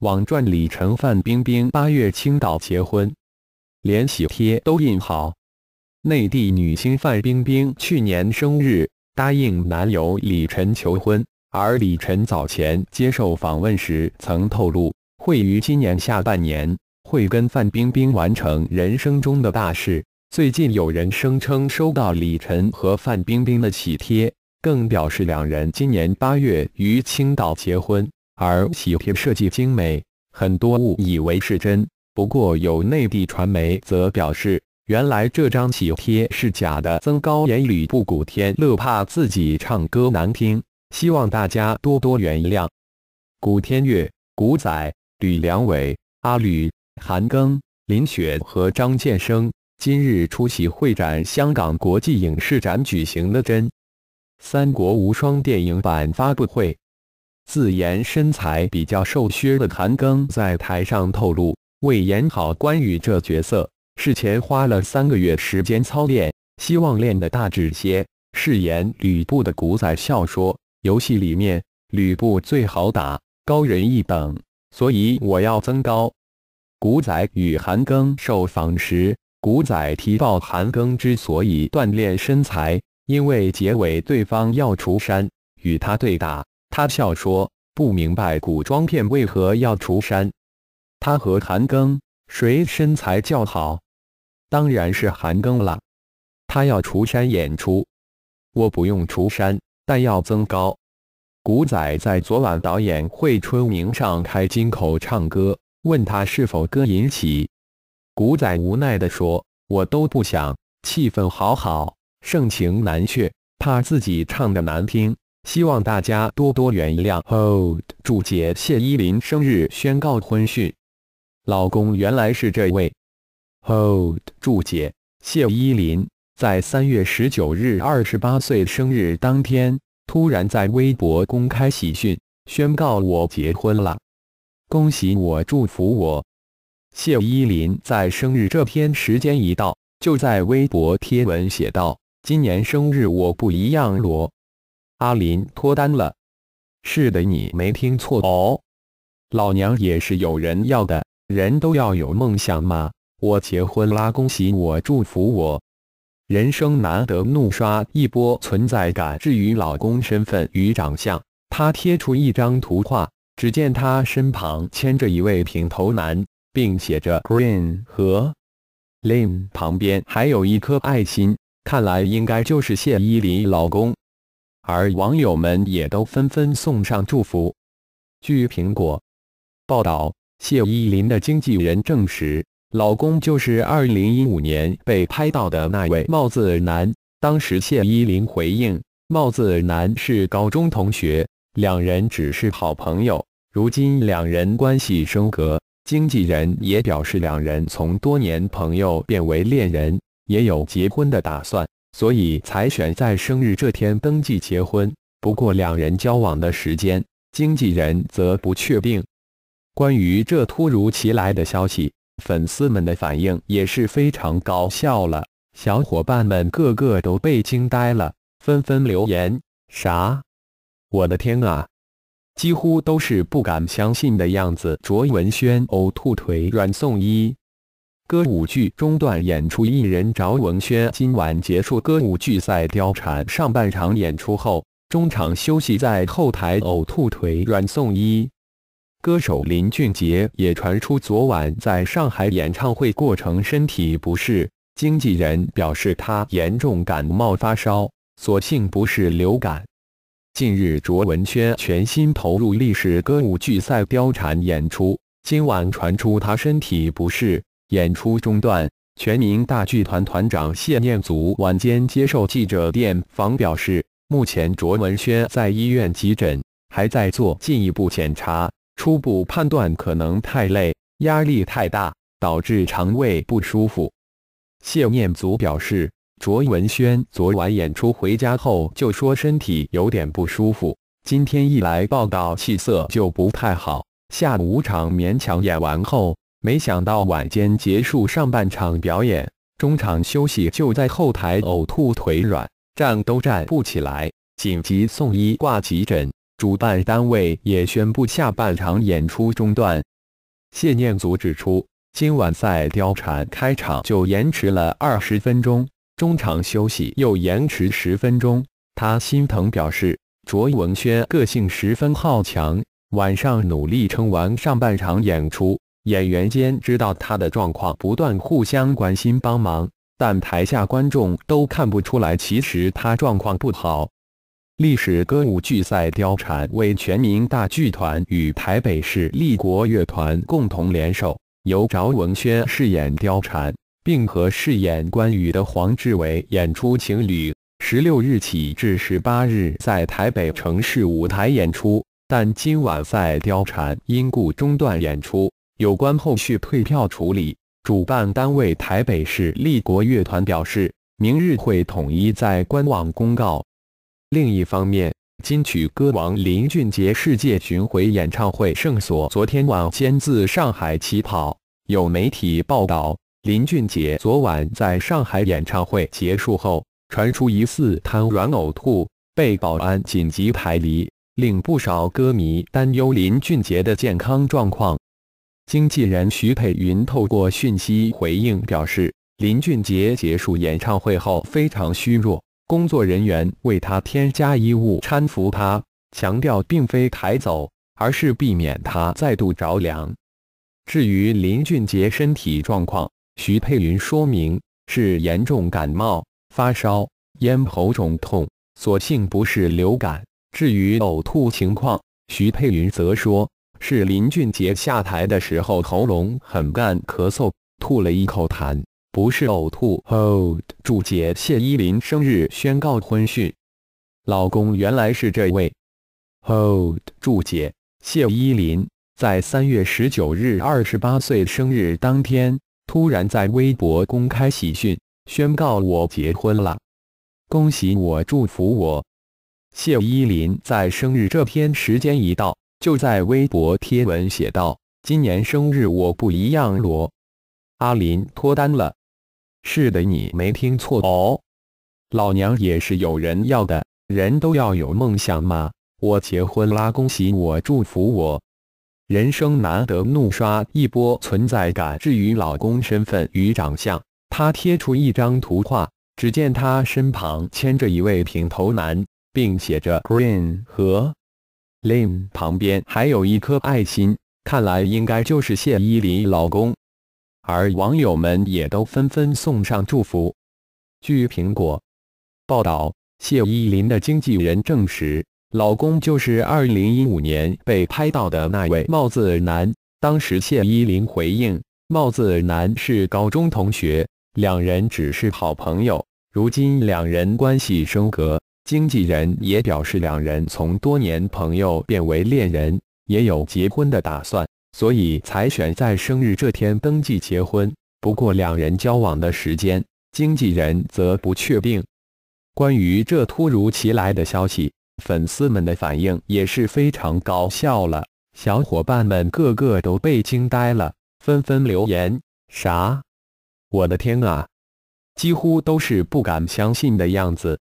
网传李晨、范冰冰八月青岛结婚，连喜帖都印好。内地女星范冰冰去年生日答应男友李晨求婚，而李晨早前接受访问时曾透露，会于今年下半年会跟范冰冰完成人生中的大事。最近有人声称收到李晨和范冰冰的喜帖，更表示两人今年八月于青岛结婚。而喜帖设计精美，很多误以为是真。不过有内地传媒则表示，原来这张喜帖是假的。曾高言吕布古天乐，怕自己唱歌难听，希望大家多多原谅。古天乐、古仔、吕良伟、阿吕、韩庚、林雪和张建生今日出席会展香港国际影视展举行的《真三国无双》电影版发布会。自言身材比较瘦削的韩庚在台上透露，为演好关羽这角色，事前花了三个月时间操练，希望练得大致些。饰演吕布的古仔笑说：“游戏里面吕布最好打，高人一等，所以我要增高。”古仔与韩庚受访时，古仔提到韩庚之所以锻炼身材，因为结尾对方要出山与他对打。他笑说：“不明白古装片为何要除山。他和韩庚谁身材较好？当然是韩庚了。他要除山演出，我不用除山，但要增高。”古仔在昨晚导演惠春明上开金口唱歌，问他是否歌引起。古仔无奈地说：“我都不想，气氛好好，盛情难却，怕自己唱的难听。”希望大家多多原谅。hold 住姐谢依霖生日宣告婚讯，老公原来是这位。hold 住姐谢依霖在三月十九日二十八岁生日当天，突然在微博公开喜讯，宣告我结婚了。恭喜我，祝福我。谢依霖在生日这天时间一到，就在微博贴文写道：“今年生日我不一样罗。”阿林脱单了，是的，你没听错哦。老娘也是有人要的，人都要有梦想吗？我结婚啦，恭喜我，祝福我。人生难得怒刷一波存在感。至于老公身份与长相，他贴出一张图画，只见他身旁牵着一位平头男，并写着 “Green” 和 “Lim”，旁边还有一颗爱心。看来应该就是谢依霖老公。而网友们也都纷纷送上祝福。据苹果报道，谢依霖的经纪人证实，老公就是2015年被拍到的那位帽子男。当时谢依霖回应，帽子男是高中同学，两人只是好朋友。如今两人关系升格，经纪人也表示两人从多年朋友变为恋人，也有结婚的打算。所以才选在生日这天登记结婚。不过两人交往的时间，经纪人则不确定。关于这突如其来的消息，粉丝们的反应也是非常搞笑了。小伙伴们个个都被惊呆了，纷纷留言：“啥？我的天啊！”几乎都是不敢相信的样子。卓文萱呕吐腿软送医。歌舞剧中断演出，艺人卓文萱今晚结束歌舞剧《赛貂蝉》上半场演出后，中场休息在后台呕吐，腿软送医。歌手林俊杰也传出昨晚在上海演唱会过程身体不适，经纪人表示他严重感冒发烧，所幸不是流感。近日，卓文萱全心投入历史歌舞剧《赛貂蝉》演出，今晚传出她身体不适。演出中断，全民大剧团团长谢念祖晚间接受记者电访表示，目前卓文轩在医院急诊，还在做进一步检查，初步判断可能太累、压力太大，导致肠胃不舒服。谢念祖表示，卓文轩昨晚演出回家后就说身体有点不舒服，今天一来报道气色就不太好，下午场勉强演完后。没想到晚间结束上半场表演，中场休息就在后台呕吐腿软，站都站不起来，紧急送医挂急诊。主办单位也宣布下半场演出中断。谢念祖指出，今晚赛貂蝉开场就延迟了二十分钟，中场休息又延迟十分钟。他心疼表示，卓文萱个性十分好强，晚上努力撑完上半场演出。演员间知道他的状况，不断互相关心帮忙，但台下观众都看不出来，其实他状况不好。历史歌舞剧《赛貂蝉》为全民大剧团与台北市立国乐团共同联手，由赵文轩饰演貂蝉，并和饰演关羽的黄志伟演出情侣。十六日起至十八日，在台北城市舞台演出，但今晚《赛貂蝉》因故中断演出。有关后续退票处理，主办单位台北市立国乐团表示，明日会统一在官网公告。另一方面，金曲歌王林俊杰世界巡回演唱会圣所昨天晚间自上海起跑。有媒体报道，林俊杰昨晚在上海演唱会结束后，传出疑似瘫软呕吐，被保安紧急排离，令不少歌迷担忧林俊杰的健康状况。经纪人徐沛云透过讯息回应表示，林俊杰结束演唱会后非常虚弱，工作人员为他添加衣物、搀扶他，强调并非抬走，而是避免他再度着凉。至于林俊杰身体状况，徐沛云说明是严重感冒、发烧、咽喉肿痛，所幸不是流感。至于呕吐情况，徐沛云则说。是林俊杰下台的时候喉咙很干，咳嗽，吐了一口痰，不是呕吐。hold，住，姐谢依霖生日宣告婚讯，老公原来是这位。hold，住，姐谢依霖在三月十九日二十八岁生日当天，突然在微博公开喜讯，宣告我结婚了，恭喜我，祝福我。谢依霖在生日这天，时间一到。就在微博贴文写道：“今年生日我不一样罗，阿林脱单了，是的你没听错哦，老娘也是有人要的，人都要有梦想嘛，我结婚啦，恭喜我，祝福我，人生难得怒刷一波存在感。至于老公身份与长相，她贴出一张图画，只见他身旁牵着一位平头男，并写着 Green 和。” l Lynn 旁边还有一颗爱心，看来应该就是谢依霖老公。而网友们也都纷纷送上祝福。据苹果报道，谢依霖的经纪人证实，老公就是2015年被拍到的那位帽子男。当时谢依霖回应，帽子男是高中同学，两人只是好朋友，如今两人关系升格。经纪人也表示，两人从多年朋友变为恋人，也有结婚的打算，所以才选在生日这天登记结婚。不过，两人交往的时间，经纪人则不确定。关于这突如其来的消息，粉丝们的反应也是非常搞笑了，小伙伴们个个都被惊呆了，纷纷留言：“啥？我的天啊！”几乎都是不敢相信的样子。